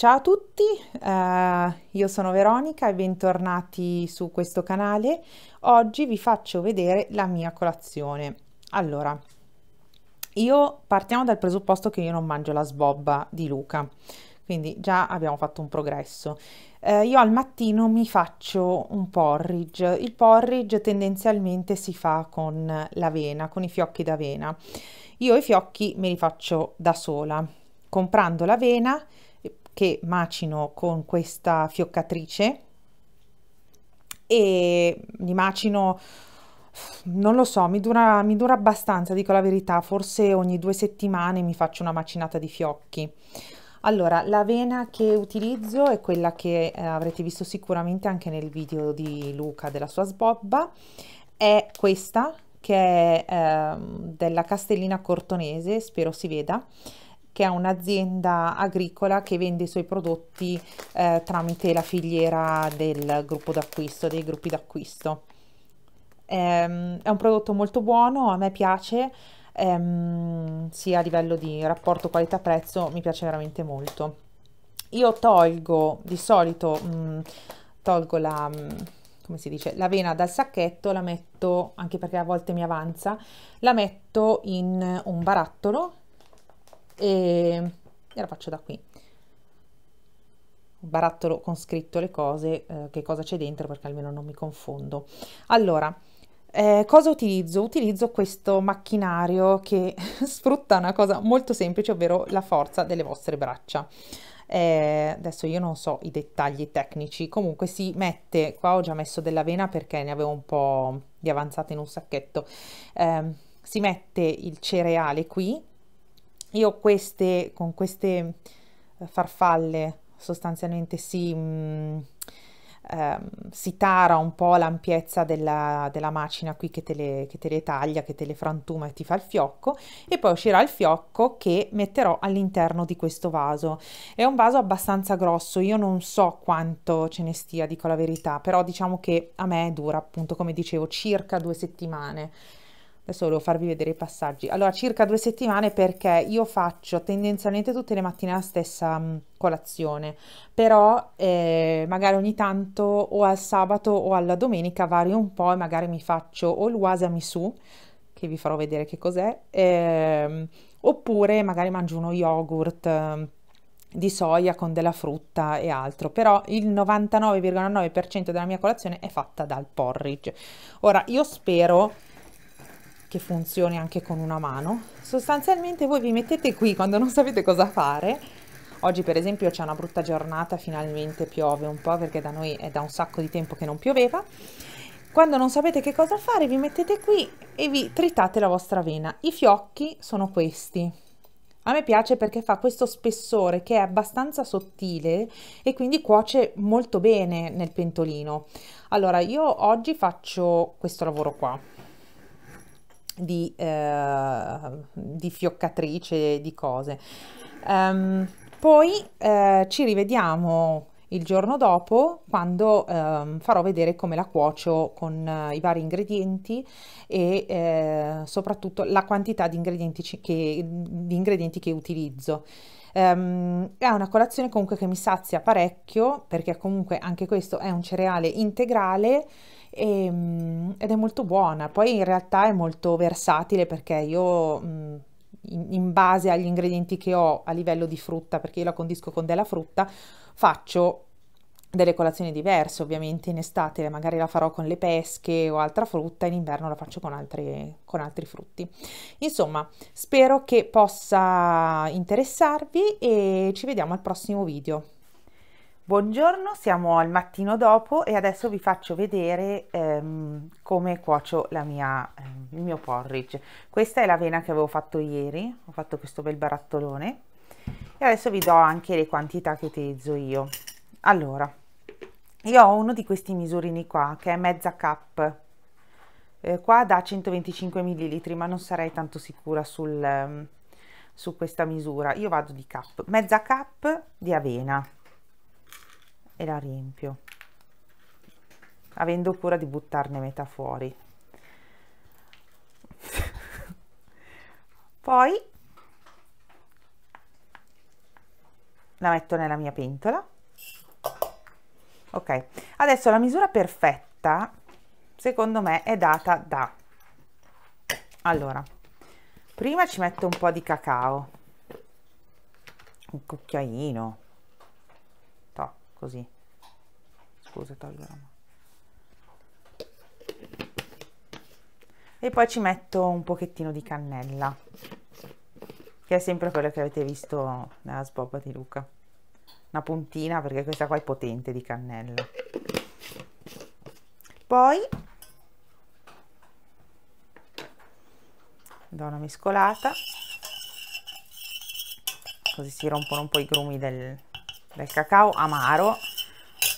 Ciao a tutti, uh, io sono Veronica e bentornati su questo canale. Oggi vi faccio vedere la mia colazione. Allora, io partiamo dal presupposto che io non mangio la sbobba di Luca, quindi già abbiamo fatto un progresso. Uh, io al mattino mi faccio un porridge. Il porridge tendenzialmente si fa con l'avena, con i fiocchi d'avena. Io i fiocchi me li faccio da sola, comprando l'avena che macino con questa fioccatrice e li macino non lo so, mi dura, mi dura abbastanza, dico la verità, forse ogni due settimane mi faccio una macinata di fiocchi. Allora, l'avena che utilizzo è quella che eh, avrete visto sicuramente anche nel video di Luca della sua sbobba, è questa che è eh, della Castellina Cortonese, spero si veda, che è un'azienda agricola che vende i suoi prodotti eh, tramite la filiera del gruppo d'acquisto, dei gruppi d'acquisto. Ehm, è un prodotto molto buono, a me piace, ehm, sia a livello di rapporto qualità-prezzo, mi piace veramente molto. Io tolgo, di solito, mh, mm, tolgo la... Mh, mm, come si dice, l'avena dal sacchetto, la metto, anche perché a volte mi avanza, la metto in un barattolo e la faccio da qui barattolo con scritto le cose eh, che cosa c'è dentro perché almeno non mi confondo allora eh, cosa utilizzo? Utilizzo questo macchinario che sfrutta una cosa molto semplice, ovvero la forza delle vostre braccia. Eh, adesso io non so i dettagli tecnici, comunque si mette, qua ho già messo dell'avena perché ne avevo un po' di avanzata in un sacchetto, eh, si mette il cereale qui, io queste, con queste eh, farfalle sostanzialmente si, mh, mm, ehm, si tara un po' l'ampiezza della, della, macina qui che te, le, che te le taglia, che te le frantuma e ti fa il fiocco e poi uscirà il fiocco che metterò all'interno di questo vaso. È un vaso abbastanza grosso, io non so quanto ce ne stia, dico la verità, però diciamo che a me dura appunto come dicevo circa due settimane adesso volevo farvi vedere i passaggi allora circa due settimane perché io faccio tendenzialmente tutte le mattine la stessa mm, colazione però eh, magari ogni tanto o al sabato o alla domenica vario un po' e magari mi faccio o il wasamisu che vi farò vedere che cos'è ehm, oppure magari mangio uno yogurt mm, di soia con della frutta e altro, però il 99,9% della mia colazione è fatta dal porridge. Ora io spero che funzioni anche con una mano. Sostanzialmente voi vi mettete qui quando non sapete cosa fare. Oggi per esempio c'è una brutta giornata, finalmente piove un po' perché da noi è da un sacco di tempo che non pioveva. Quando non sapete che cosa fare vi mettete qui e vi tritate la vostra vena. I fiocchi sono questi. A me piace perché fa questo spessore che è abbastanza sottile e quindi cuoce molto bene nel pentolino. Allora io oggi faccio questo lavoro qua di, eh, di fioccatrice di cose. Um, poi eh, ci rivediamo il giorno dopo quando ehm, farò vedere come la cuocio con eh, i vari ingredienti e eh, soprattutto la quantità di ingredienti che, di ingredienti che utilizzo. Um, è una colazione comunque che mi sazia parecchio perché comunque anche questo è un cereale integrale e, ehm, ed è molto buona. Poi in realtà è molto versatile perché io in, base agli ingredienti che ho a livello di frutta, perché io la condisco con della frutta, faccio delle colazioni diverse, ovviamente in estate magari la farò con le pesche o altra frutta, in inverno la faccio con altri, con altri frutti. Insomma, spero che possa interessarvi e ci vediamo al prossimo video. Buongiorno, siamo al mattino dopo e adesso vi faccio vedere ehm, come cuocio mia, ehm, il mio porridge. Questa è l'avena che avevo fatto ieri, ho fatto questo bel barattolone e adesso vi do anche le quantità che utilizzo io. Allora, io ho uno di questi misurini qua che è mezza cup, eh, qua da 125 ml ma non sarei tanto sicura sul, ehm, su questa misura, io vado di cup, mezza cup di avena e la riempio avendo cura di buttarne metà fuori poi la metto nella mia pentola ok adesso la misura perfetta secondo me è data da allora prima ci metto un po di cacao un cucchiaino così scusa tolgo la mano e poi ci metto un pochettino di cannella che è sempre quello che avete visto nella sbobba di Luca una puntina perché questa qua è potente di cannella poi do una mescolata così si rompono un po' i grumi del, del cacao amaro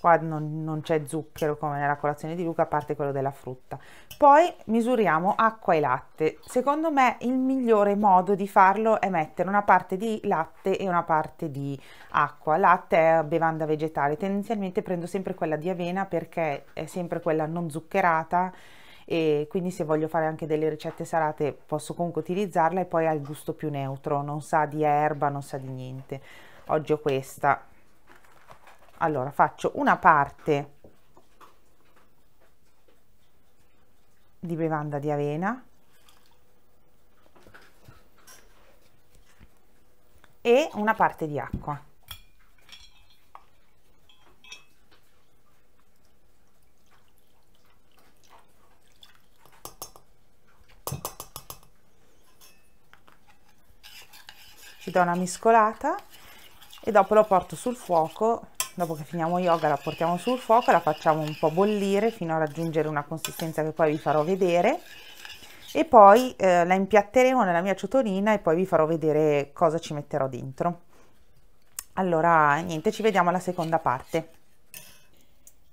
qua non, non c'è zucchero come nella colazione di Luca a parte quello della frutta poi misuriamo acqua e latte secondo me il migliore modo di farlo è mettere una parte di latte e una parte di acqua latte è bevanda vegetale tendenzialmente prendo sempre quella di avena perché è sempre quella non zuccherata e quindi se voglio fare anche delle ricette salate posso comunque utilizzarla e poi ha il gusto più neutro non sa di erba non sa di niente oggi ho questa allora faccio una parte di bevanda di avena e una parte di acqua ci do una miscolata e dopo lo porto sul fuoco dopo che finiamo yoga la portiamo sul fuoco la facciamo un po' bollire fino a raggiungere una consistenza che poi vi farò vedere e poi eh, la impiatteremo nella mia ciotolina e poi vi farò vedere cosa ci metterò dentro allora niente ci vediamo alla seconda parte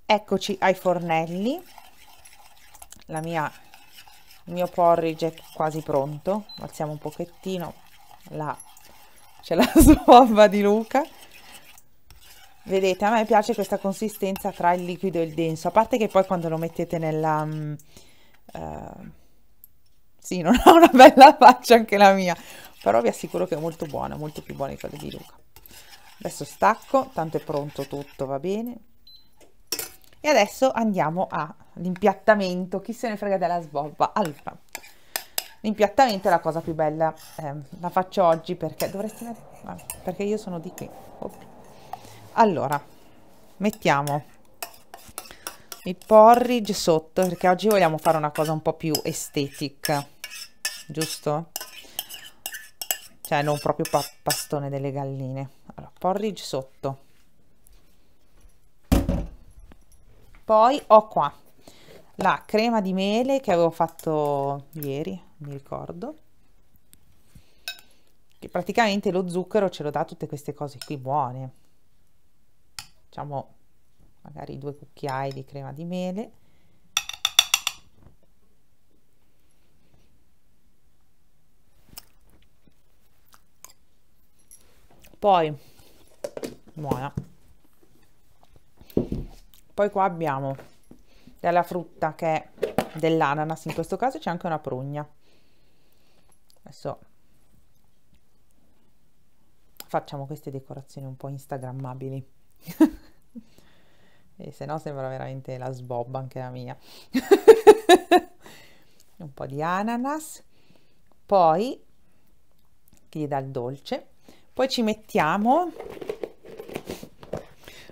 eccoci ai fornelli la mia il mio porridge è quasi pronto alziamo un pochettino la c'è la svobba di Luca Vedete, a me piace questa consistenza tra il liquido e il denso, a parte che poi quando lo mettete nella... Um, uh, sì, non ha una bella faccia anche la mia, però vi assicuro che è molto buona, molto più buona di quella di Luca. Adesso stacco, tanto è pronto tutto, va bene. E adesso andiamo all'impiattamento, chi se ne frega della sbobba. Allora, l'impiattamento è la cosa più bella, eh, la faccio oggi perché dovreste... Perché io sono di qui. Oh allora mettiamo il porridge sotto perché oggi vogliamo fare una cosa un po' più estetica giusto? cioè non proprio pa pastone delle galline allora porridge sotto poi ho qua la crema di mele che avevo fatto ieri mi ricordo che praticamente lo zucchero ce lo dà tutte queste cose qui buone facciamo magari due cucchiai di crema di mele poi buona poi qua abbiamo della frutta che è dell'ananas in questo caso c'è anche una prugna adesso facciamo queste decorazioni un po' instagrammabili e se no sembra veramente la sbobba anche la mia un po' di ananas poi che gli dà il dolce poi ci mettiamo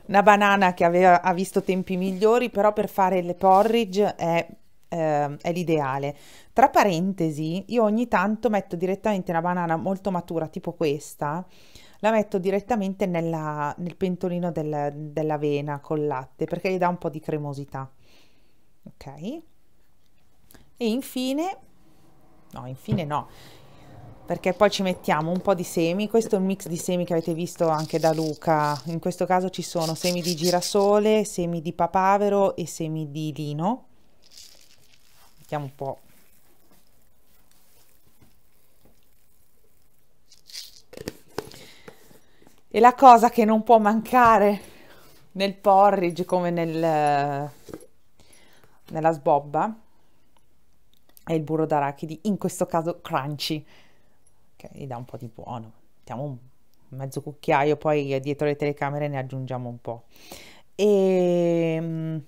una banana che aveva, ha visto tempi migliori però per fare le porridge è ehm, è l'ideale. Tra parentesi, io ogni tanto metto direttamente una banana molto matura, tipo questa, la metto direttamente nella, nel pentolino del, dell'avena col latte perché gli dà un po' di cremosità. Ok? E infine, no, infine no, perché poi ci mettiamo un po' di semi, questo è un mix di semi che avete visto anche da Luca, in questo caso ci sono semi di girasole, semi di papavero e semi di lino, mettiamo un po' E la cosa che non può mancare nel porridge come nel, eh, nella sbobba è il burro d'arachidi, in questo caso crunchy, che gli dà un po' di buono. Mettiamo un mezzo cucchiaio, poi dietro le telecamere ne aggiungiamo un po'. E... Ehm,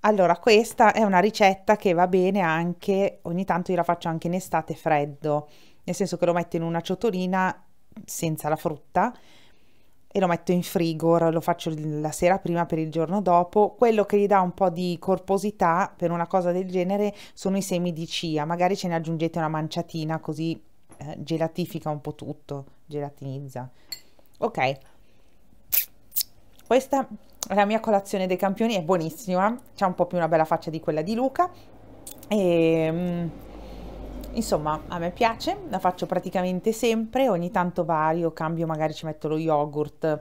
allora, questa è una ricetta che va bene anche, ogni tanto io la faccio anche in estate freddo, nel senso che lo metto in una ciotolina senza la frutta e lo metto in frigo, lo faccio la sera prima per il giorno dopo. Quello che gli dà un po' di corposità per una cosa del genere sono i semi di chia, magari ce ne aggiungete una manciatina così eh, gelatifica un po' tutto, gelatinizza. Ok, questa è la mia colazione dei campioni, è buonissima, c'è un po' più una bella faccia di quella di Luca. E, ehm, insomma a me piace, la faccio praticamente sempre, ogni tanto vario, cambio, magari ci metto lo yogurt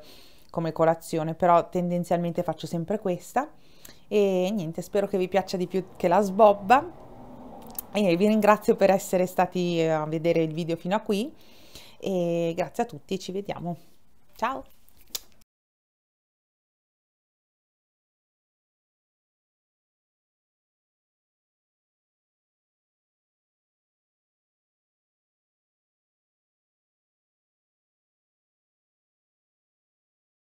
come colazione, però tendenzialmente faccio sempre questa e niente, spero che vi piaccia di più che la sbobba e vi ringrazio per essere stati a vedere il video fino a qui e grazie a tutti, ci vediamo. Ciao!